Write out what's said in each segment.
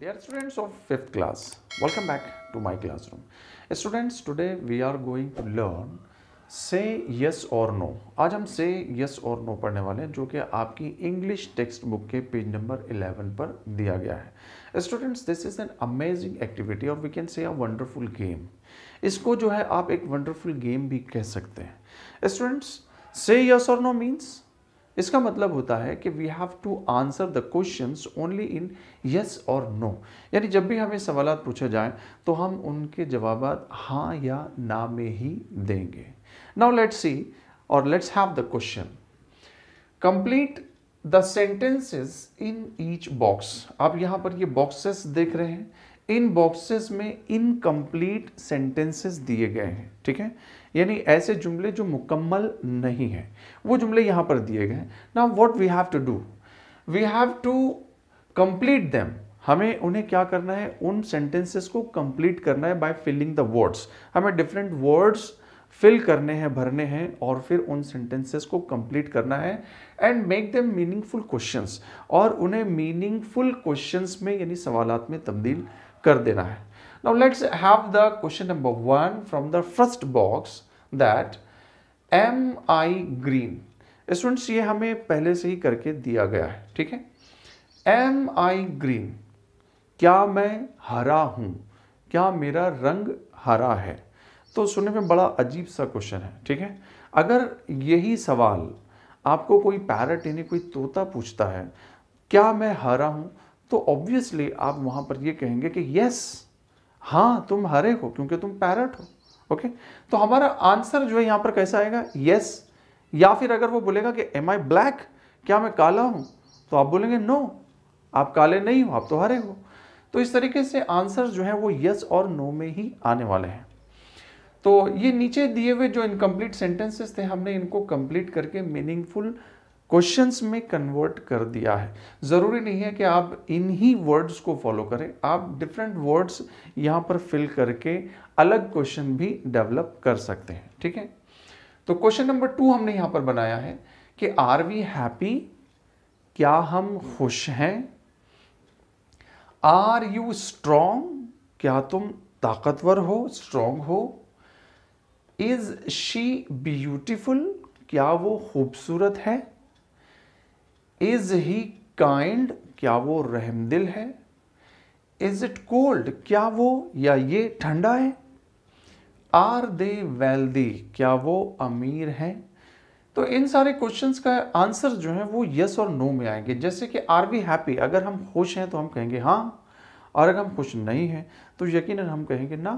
Dear students of fifth class, welcome back to my classroom. uh, Students, today we are going to learn say yes or no. आज हम say yes or no पढ़ने वाले हैं जो कि आपकी English text book के page number 11 पर दिया गया है students this is an amazing activity और we can say a wonderful game इसको जो है आप एक वंडरफुल गेम भी कह सकते हैं स्टूडेंट्स से यस और नो मीन्स इसका मतलब होता है कि we have to answer the question only in yes और नो यानी जब भी हमें सवाल पूछे जाए तो हम उनके जवाब हाँ या ना में ही देंगे नाउ लेट्स सी और let's have the question complete the sentences in each box आप यहां पर ये बॉक्सेस देख रहे हैं इन बॉक्सेस में इनकम्प्लीट सेंटेंसेस दिए गए हैं ठीक है यानी ऐसे जुमले जो मुकम्मल नहीं हैं वो जुमले यहाँ पर दिए गए ना what we have to do we have to complete them हमें उन्हें क्या करना है उन सेंटेंसेस को कंप्लीट करना है बाय फिलिंग द वर्ड्स हमें डिफरेंट वर्ड्स फिल करने हैं भरने हैं और फिर उन सेंटेंसेस को कंप्लीट करना है and make them meaningful questions और उन्हें मीनिंगफुल क्वेश्चंस में यानी सवालात में तब्दील कर देना है Now let's have the question number one from the first box that am I green students ये हमें पहले से ही करके दिया गया है ठीक है Am I green? क्या मैं हरा हूँ क्या मेरा रंग हरा है तो सुनने में बड़ा अजीब सा क्वेश्चन है ठीक है अगर यही सवाल आपको कोई पैरट यानी कोई तोता पूछता है क्या मैं हरा हूँ तो ऑब्वियसली आप वहाँ पर ये कहेंगे कि यस yes, हाँ तुम हरे हो क्योंकि तुम पैरट हो ओके तो हमारा आंसर जो है यहाँ पर कैसा आएगा यस या फिर अगर वो बोलेगा कि एम आई ब्लैक क्या मैं काला हूँ तो आप बोलेंगे नो आप काले नहीं हो आप तो हरे हो तो इस तरीके से आंसर जो है वो यस और नो में ही आने वाले हैं तो ये नीचे दिए हुए जो इनकम्प्लीट सेंटेंसेस थे हमने इनको कंप्लीट करके मीनिंगफुल क्वेश्चंस में कन्वर्ट कर दिया है ज़रूरी नहीं है कि आप इन्हीं वर्ड्स को फॉलो करें आप डिफरेंट वर्ड्स यहाँ पर फिल करके अलग क्वेश्चन भी डेवलप कर सकते हैं ठीक है तो क्वेश्चन नंबर टू हमने यहाँ पर बनाया है कि आर वी हैप्पी क्या हम खुश हैं आर यू स्ट्रोंग क्या तुम ताकतवर हो स्ट्रॉन्ग हो इज शी ब्यूटिफुल क्या वो खूबसूरत है इज ही काइंड क्या वो रहमदिल है इज इट कोल्ड क्या वो या ये ठंडा है आर दे वेल्दी क्या वो अमीर हैं तो इन सारे क्वेश्चंस का आंसर जो है वो यस और नो में आएंगे जैसे कि आर वी हैप्पी अगर हम खुश हैं तो हम कहेंगे हाँ और अगर हम खुश नहीं हैं तो यकीन हम कहेंगे ना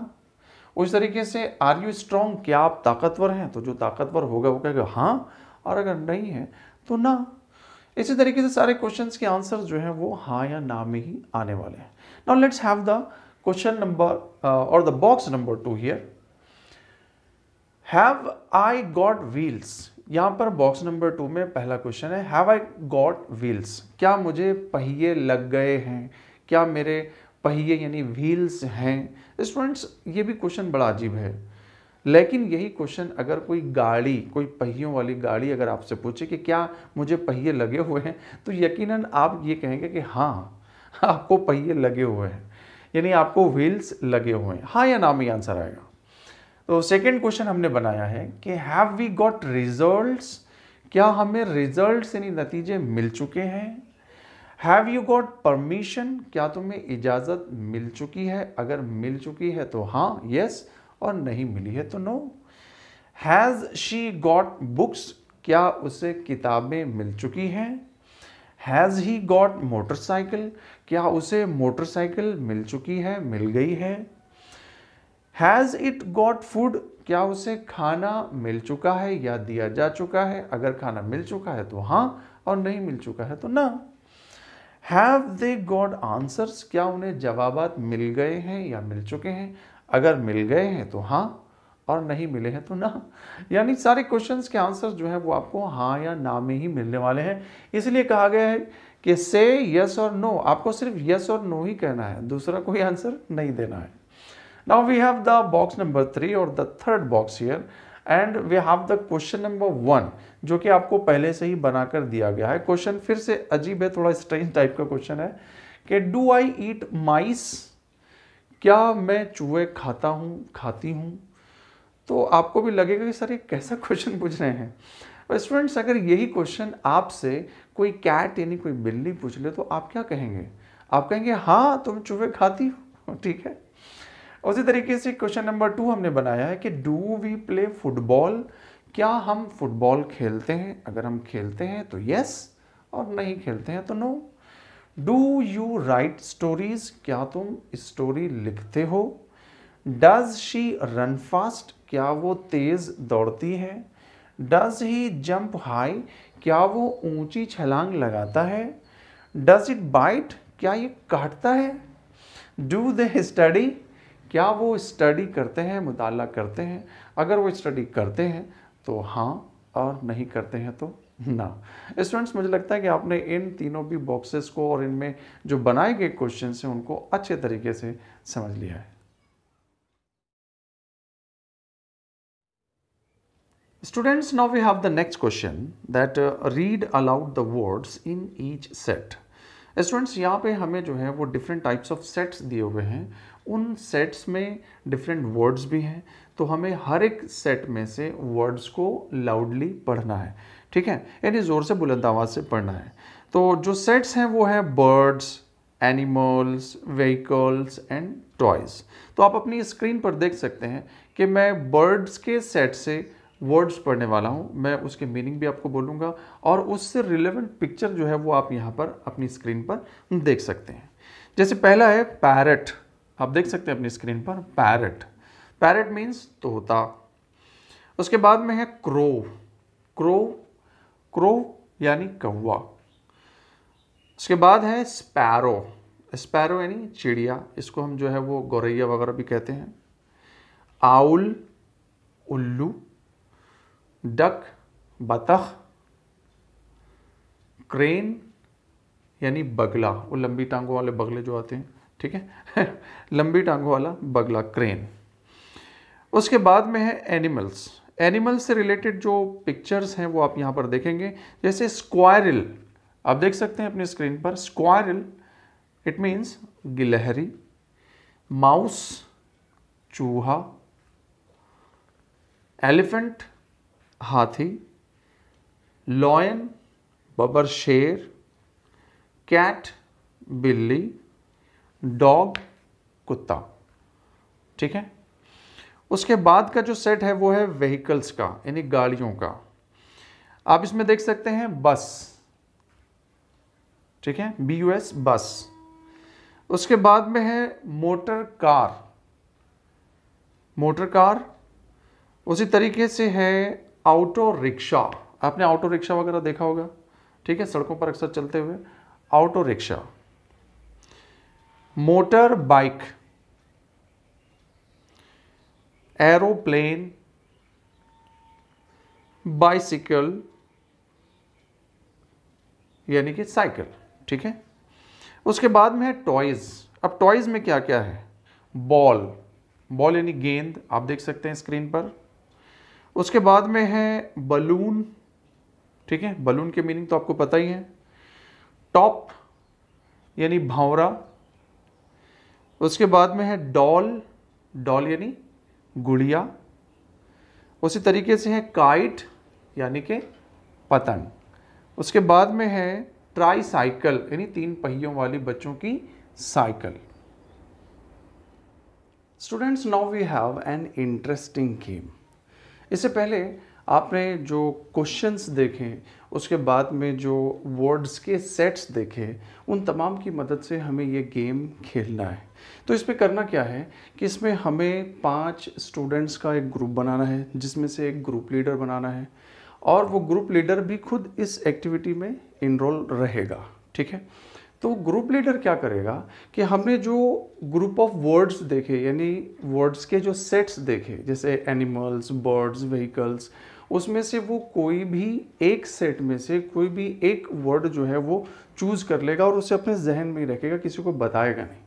उस तरीके से आर यू स्ट्रांग क्या आप ताकतवर हैं तो जो ताकतवर होगा वो कहेगा हाँ और अगर नहीं है तो ना इसी तरीके से सारे क्वेश्चन के आंसर जो हैं वो हाँ या ना में ही आने वाले हैं now let's have the question number और the box number two here have I got wheels यहाँ पर बॉक्स नंबर टू में पहला क्वेश्चन है हैव आई गॉट व्हील्स क्या मुझे पहिए लग गए हैं क्या मेरे पहिए यानी व्हील्स हैं स्टूडेंट्स ये भी क्वेश्चन बड़ा अजीब है लेकिन यही क्वेश्चन अगर कोई गाड़ी कोई पहियों वाली गाड़ी अगर आपसे पूछे कि क्या मुझे पहिए लगे हुए हैं तो यकीनन आप ये कहेंगे कि हाँ आपको पहिए लगे हुए हैं यानी आपको व्हील्स लगे हुए हैं हाँ या ना में आंसर आएगा तो सेकेंड क्वेश्चन हमने बनाया है कि हैव वी गॉट रिजल्ट क्या हमें रिजल्ट यानी नतीजे मिल चुके हैं हैव यू गॉट परमिशन क्या तुम्हें इजाज़त मिल चुकी है अगर मिल चुकी है तो हाँ यस yes, और नहीं मिली है तो no has she got books क्या उसे किताबें मिल चुकी हैं हैज़ ही गॉट मोटरसाइकिल क्या उसे मोटरसाइकिल मिल चुकी है मिल गई है हैज़ इट गॉट फूड क्या उसे खाना मिल चुका है या दिया जा चुका है अगर खाना मिल चुका है तो हाँ और नहीं मिल चुका है तो ना हैव दे गॉड आंसर्स क्या उन्हें जवाब मिल गए हैं या मिल चुके हैं अगर मिल गए हैं तो हाँ और नहीं मिले हैं तो ना यानी सारे क्वेश्चंस के आंसर जो हैं वो आपको हाँ या ना में ही मिलने वाले हैं इसलिए कहा गया है कि से यस और नो आपको सिर्फ यस और नो ही कहना है दूसरा कोई आंसर नहीं देना है now we have the box number three और the third box here and we have the question number one जो कि आपको पहले से ही बनाकर दिया गया है क्वेश्चन फिर से अजीब है थोड़ा स्ट्रेंज टाइप का क्वेश्चन है कि डू आई ईट माइस क्या मैं चूहे खाता हूँ खाती हूँ तो आपको भी लगेगा कि सर ये कैसा क्वेश्चन पूछ रहे हैं स्टूडेंट्स अगर यही क्वेश्चन आपसे कोई कैट यानी कोई बिल्ली पूछ ले तो आप क्या कहेंगे आप कहेंगे हाँ तुम चूहे खाती हो ठीक है उसी तरीके से क्वेश्चन नंबर टू हमने बनाया है कि डू वी प्ले फुटबॉल क्या हम फुटबॉल खेलते हैं अगर हम खेलते हैं तो यस और नहीं खेलते हैं तो no do you write stories क्या तुम स्टोरी लिखते हो डज शी रन फास्ट क्या वो तेज़ दौड़ती है डज ही जंप हाई क्या वो ऊंची छलांग लगाता है डज इट बाइट क्या ये काटता है डू दे स्टडी क्या वो स्टडी करते हैं मुताला करते हैं अगर वो स्टडी करते हैं तो हाँ और नहीं करते हैं तो ना स्टूडेंट्स मुझे लगता है कि आपने इन तीनों भी बॉक्सेस को और इनमें जो बनाए गए क्वेश्चन हैं उनको अच्छे तरीके से समझ लिया है students now we have the next question that read aloud the words in each set students यहाँ पे हमें जो है वो डिफरेंट टाइप्स ऑफ सेट्स दिए हुए हैं उन सेट्स में डिफरेंट वर्ड्स भी हैं तो हमें हर एक सेट में से वर्ड्स को लाउडली पढ़ना है ठीक है यानी ज़ोर से बुलंद आवाज़ से पढ़ना है तो जो सेट्स हैं वो है birds animals vehicles and toys तो आप अपनी स्क्रीन पर देख सकते हैं कि मैं बर्ड्स के सेट से वर्ड्स पढ़ने वाला हूं मैं उसके मीनिंग भी आपको बोलूंगा और उससे रिलेवेंट पिक्चर जो है वो आप यहां पर अपनी स्क्रीन पर देख सकते हैं जैसे पहला है पैरट आप देख सकते हैं अपनी स्क्रीन पर पैरट पैरट मीन्स तोता उसके बाद में है क्रो क्रो क्रो यानी कौवा उसके बाद है स्पैरो स्पैरो यानी चिड़िया इसको हम जो है वो गौरैया वगैरह भी कहते हैं आउल उल्लू डक बतख क्रेन यानी बगला वो लंबी टांगों वाले बगले जो आते हैं ठीक है लंबी टांगों वाला बगला क्रेन उसके बाद में है एनिमल्स एनिमल से रिलेटेड जो पिक्चर्स हैं वो आप यहाँ पर देखेंगे जैसे स्क्वायरल आप देख सकते हैं अपनी स्क्रीन पर स्क्वायरल इट मीन्स गिलहरी माउस चूहा एलिफेंट हाथी लॉयन बबर शेर कैट बिल्ली डॉग कुत्ता ठीक है उसके बाद का जो सेट है वो है व्हीकल्स का यानी गाड़ियों का आप इसमें देख सकते हैं बस ठीक है बी यू एस बस उसके बाद में है मोटर कार मोटर कार उसी तरीके से है ऑटो रिक्शा आपने ऑटो रिक्शा वगैरह देखा होगा ठीक है सड़कों पर अक्सर चलते हुए auto rickshaw motor bike aeroplane bicycle यानी कि साइकिल ठीक है उसके बाद में है टॉयज अब टॉयज में क्या क्या है बॉल बॉल यानी गेंद आप देख सकते हैं स्क्रीन पर उसके बाद में है बलून ठीक है बलून के मीनिंग तो आपको पता ही है टॉप यानी भावरा उसके बाद में है डॉल डॉल यानी गुड़िया उसी तरीके से है काइट यानी के पतंग उसके बाद में है ट्राई साइकिल यानी तीन पहियों वाली बच्चों की cycle students now we have an interesting game इससे पहले आपने जो क्वेश्चंस देखे उसके बाद में जो वर्ड्स के सेट्स देखे उन तमाम की मदद से हमें ये गेम खेलना है तो इसमें करना क्या है कि इसमें हमें पांच स्टूडेंट्स का एक ग्रुप बनाना है जिसमें से एक ग्रुप लीडर बनाना है और वो ग्रुप लीडर भी खुद इस एक्टिविटी में इनरोल रहेगा ठीक है तो ग्रुप लीडर क्या करेगा कि हमने जो ग्रुप ऑफ वर्ड्स देखे यानी वर्ड्स के जो सेट्स देखे जैसे एनिमल्स बर्ड्स व्हीकल्स उसमें से वो कोई भी एक सेट में से कोई भी एक वर्ड जो है वो चूज़ कर लेगा और उसे अपने जहन में ही रखेगा किसी को बताएगा नहीं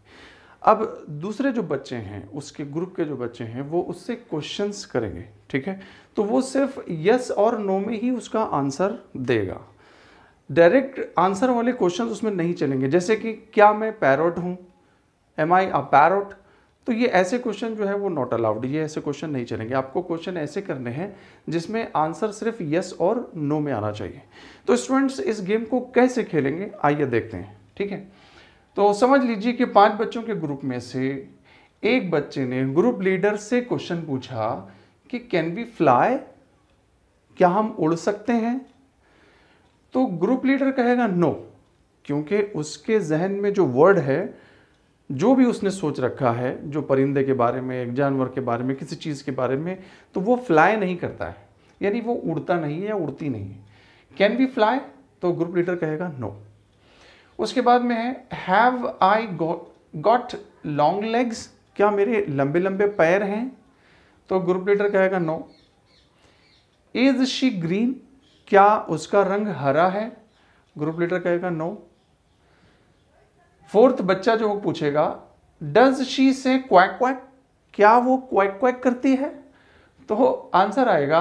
अब दूसरे जो बच्चे हैं उसके ग्रुप के जो बच्चे हैं वो उससे क्वेश्चंस करेंगे ठीक है तो वो सिर्फ यस और नो में ही उसका आंसर देगा डायरेक्ट आंसर वाले क्वेश्चंस उसमें नहीं चलेंगे जैसे कि क्या मैं पैरोट हूँ एम आई अ पैरोट तो ये ऐसे क्वेश्चन जो है वो नॉट अलाउड ये ऐसे क्वेश्चन नहीं चलेंगे आपको क्वेश्चन ऐसे करने हैं जिसमें आंसर सिर्फ यस और नो में आना चाहिए तो स्टूडेंट्स इस गेम को कैसे खेलेंगे आइए देखते हैं ठीक है तो समझ लीजिए कि पांच बच्चों के ग्रुप में से एक बच्चे ने ग्रुप लीडर से क्वेश्चन पूछा कि कैन बी फ्लाई क्या हम उड़ सकते हैं तो ग्रुप लीडर कहेगा नो क्योंकि उसके जहन में जो वर्ड है जो भी उसने सोच रखा है जो परिंदे के बारे में एक जानवर के बारे में किसी चीज़ के बारे में तो वो फ्लाई नहीं करता है यानी वो उड़ता नहीं है या उड़ती नहीं है कैन बी फ्लाई तो ग्रुप लीडर कहेगा नो उसके बाद में है have I got long legs क्या मेरे लंबे लंबे पैर हैं तो ग्रुप लीडर कहेगा नो इज शी ग्रीन क्या उसका रंग हरा है ग्रुप लीडर कहेगा नो no. फोर्थ बच्चा जो वो पूछेगा does she say quack quack क्या वो क्वैक क्वैक करती है तो आंसर आएगा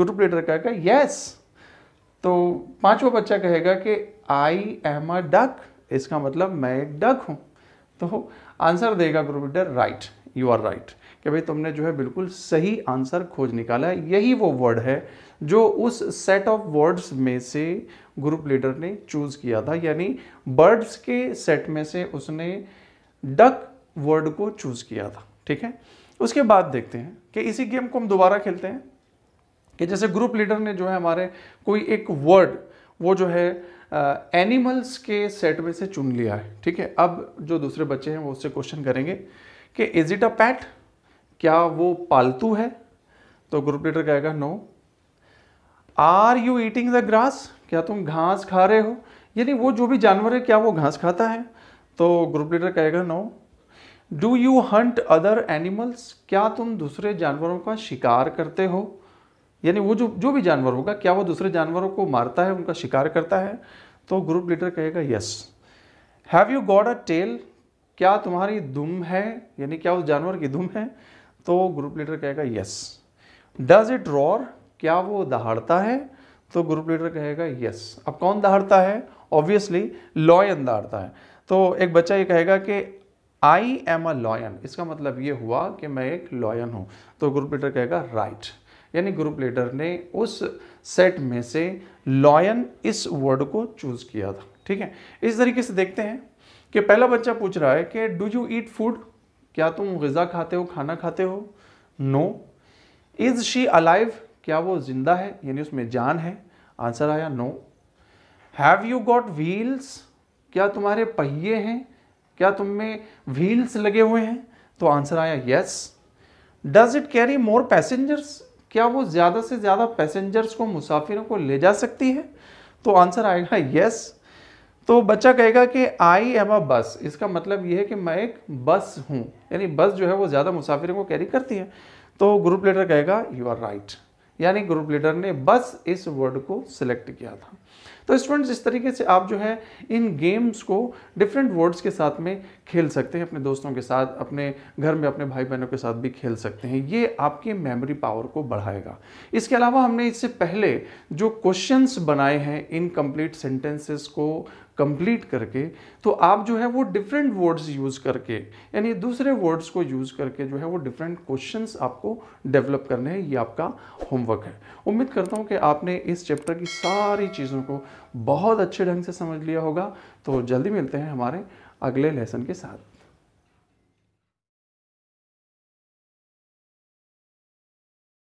ग्रुप लीडर कहेगा यस तो पांचवा बच्चा कहेगा कि आई एम अ डक इसका मतलब मैं एक डक हूं तो आंसर देगा group leader right you are right कि भाई तुमने जो है बिल्कुल सही आंसर खोज निकाला है यही वो वर्ड है जो उस सेट ऑफ वर्ड्स में से ग्रुप लीडर ने चूज किया था यानी बर्ड्स के सेट में से उसने डक वर्ड को चूज किया था ठीक है उसके बाद देखते हैं कि इसी गेम को हम दोबारा खेलते हैं कि जैसे ग्रुप लीडर ने जो है हमारे कोई एक वर्ड वो जो है एनिमल्स के सेट में से चुन लिया है ठीक है अब जो दूसरे बच्चे हैं वो उससे क्वेश्चन करेंगे कि इज इट अ पैट क्या वो पालतू है तो ग्रुप लीडर कहेगा no are you eating the grass क्या तुम घास खा रहे हो यानी वो जो भी जानवर है क्या वो घास खाता है तो ग्रुप लीडर कहेगा no do you hunt other animals क्या तुम दूसरे जानवरों का शिकार करते हो यानी वो जो जो भी जानवर होगा क्या वो दूसरे जानवरों को मारता है उनका शिकार करता है तो ग्रुप लीडर कहेगा yes have you got a tail क्या तुम्हारी दुम है यानी क्या उस जानवर की दुम है तो ग्रुप लीडर कहेगा यस डज इट रॉर क्या वो दहाड़ता है तो ग्रुप लीडर कहेगा यस अब कौन दहाड़ता है ऑब्वियसली लॉयन दहाड़ता है तो एक बच्चा ये कहेगा कि आई एम अ लॉयन इसका मतलब ये हुआ कि मैं एक लॉयन हूँ तो ग्रुप लीडर कहेगा राइट right. यानी ग्रुप लीडर ने उस सेट में से लॉयन इस वर्ड को चूज किया था ठीक है इस तरीके से देखते हैं कि पहला बच्चा पूछ रहा है कि डू यू ईट फूड क्या तुम गज़ा खाते हो खाना खाते हो नो इज़ शी अलाइव क्या वो जिंदा है यानी उसमें जान है आंसर आया no have you got wheels क्या तुम्हारे पहिए हैं क्या तुम में व्हील्स लगे हुए हैं तो आंसर आया yes does it carry more passengers क्या वो ज़्यादा से ज़्यादा पैसेंजर्स को मुसाफिरों को ले जा सकती है तो आंसर आएगा यस तो बच्चा कहेगा कि आई एम अ बस इसका मतलब यह है कि मैं एक बस हूं यानी बस जो है वो ज़्यादा मुसाफिरों को कैरी करती है तो ग्रुप लेटर कहेगा यू आर राइट यानी ग्रुप लीडर ने बस इस वर्ड को सिलेक्ट किया था तो स्टूडेंट्स इस तरीके से आप जो है इन गेम्स को डिफरेंट वर्ड्स के साथ में खेल सकते हैं अपने दोस्तों के साथ अपने घर में अपने भाई बहनों के साथ भी खेल सकते हैं ये आपकी मेमोरी पावर को बढ़ाएगा इसके अलावा हमने इससे पहले जो क्वेश्चंस बनाए हैं इन कंप्लीट सेंटेंसेस को कंप्लीट करके तो आप जो है वो डिफरेंट वर्ड्स यूज़ करके यानी दूसरे वर्ड्स को यूज़ करके जो है वो डिफरेंट क्वेश्चंस आपको डेवलप करने हैं ये आपका होमवर्क है उम्मीद करता हूँ कि आपने इस चैप्टर की सारी चीज़ों को बहुत अच्छे ढंग से समझ लिया होगा तो जल्दी मिलते हैं हमारे अगले लेसन के साथ